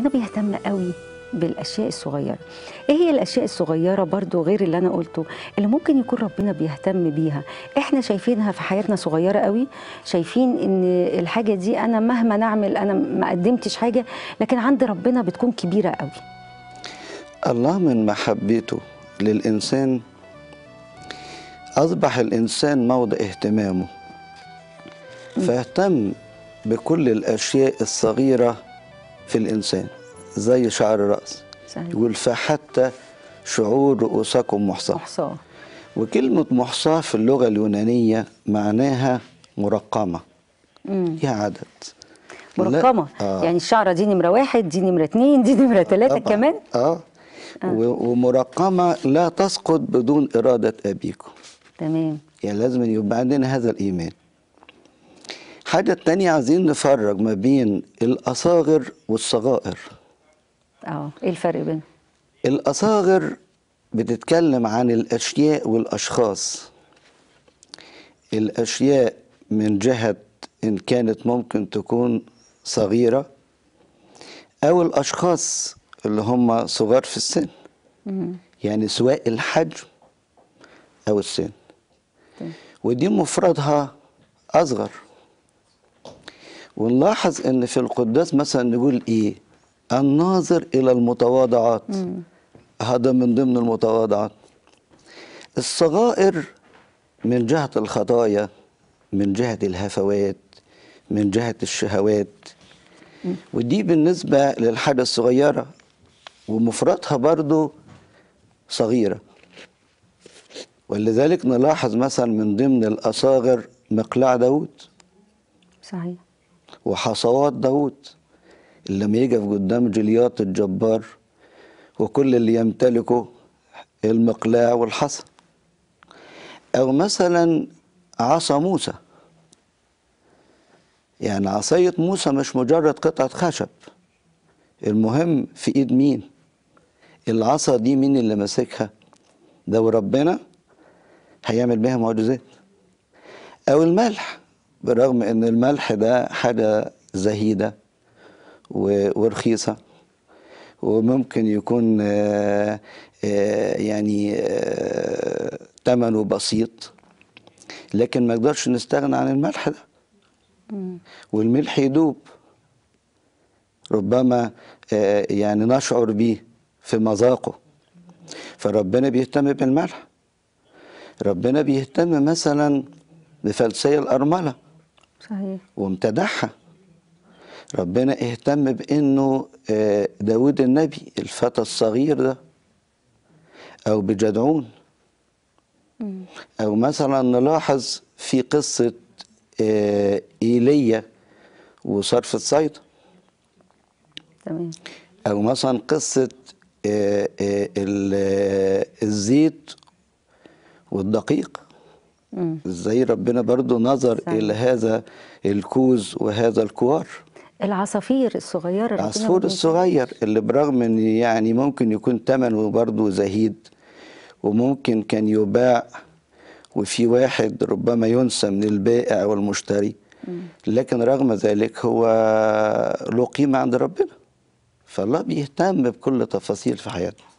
ربنا بيهتم قوي بالاشياء الصغيره ايه هي الاشياء الصغيره برضو غير اللي انا قلته اللي ممكن يكون ربنا بيهتم بيها احنا شايفينها في حياتنا صغيره قوي شايفين ان الحاجه دي انا مهما نعمل انا ما قدمتش حاجه لكن عند ربنا بتكون كبيره قوي الله من محبته للانسان اصبح الانسان موضع اهتمامه فاهتم بكل الاشياء الصغيره في الإنسان زي شعر الرأس صحيح. يقول فحتى شعور رؤوسكم محصاة محصاة وكلمة محصاة في اللغة اليونانية معناها مرقمة يا هي عدد مرقمة آه. يعني الشعرة دي نمرة واحد دي نمرة اتنين دي نمرة ثلاثة كمان آه. آه. ومرقمة لا تسقط بدون إرادة أبيكم تمام يعني لازم يبقى عندنا هذا الإيمان حاجة تانية عايزين نفرق ما بين الأصاغر والصغائر اه ايه الفرق بينهم؟ الأصاغر بتتكلم عن الأشياء والأشخاص الأشياء من جهة إن كانت ممكن تكون صغيرة أو الأشخاص اللي هم صغار في السن يعني سواء الحجم أو السن طيب. ودي مفردها أصغر ونلاحظ ان في القداس مثلا نقول ايه الناظر الى المتواضعات هذا من ضمن المتواضعات الصغائر من جهة الخطايا من جهة الهفوات من جهة الشهوات ودي بالنسبة للحاجة الصغيرة ومفردها برضو صغيرة ولذلك نلاحظ مثلا من ضمن الأصاغر مقلاع داود صحيح وحصوات داود اللي لما يقف قدام جليات الجبار وكل اللي يمتلكه المقلاع والحصى أو مثلا عصا موسى يعني عصاية موسى مش مجرد قطعة خشب المهم في ايد مين العصا دي مين اللي ماسكها ده وربنا هيعمل بيها معجزات او الملح بالرغم ان الملح ده حاجه زهيده ورخيصه وممكن يكون آه، آه، يعني ثمنه آه، بسيط لكن ما نقدرش نستغنى عن الملح ده والملح يدوب ربما يعني نشعر به في مذاقه فربنا بيهتم بالملح ربنا بيهتم مثلا بفلسية الأرملة صحيح وامتدحها ربنا اهتم بانه آه، داود النبي الفتى الصغير ده او بجدعون او مثلا نلاحظ في قصه آه، ايليا وصرف الصيد تمام او مثلا قصه آه، الزيت والدقيق ازاي ربنا برضو نظر صحيح. الى هذا الكوز وهذا الكوار العصافير الصغيرة العصفور الصغير اللي برغم ان يعني ممكن يكون ثمنه برضه زهيد وممكن كان يباع وفي واحد ربما ينسى من البائع والمشتري لكن رغم ذلك هو له قيمة عند ربنا فالله بيهتم بكل تفاصيل في حياتنا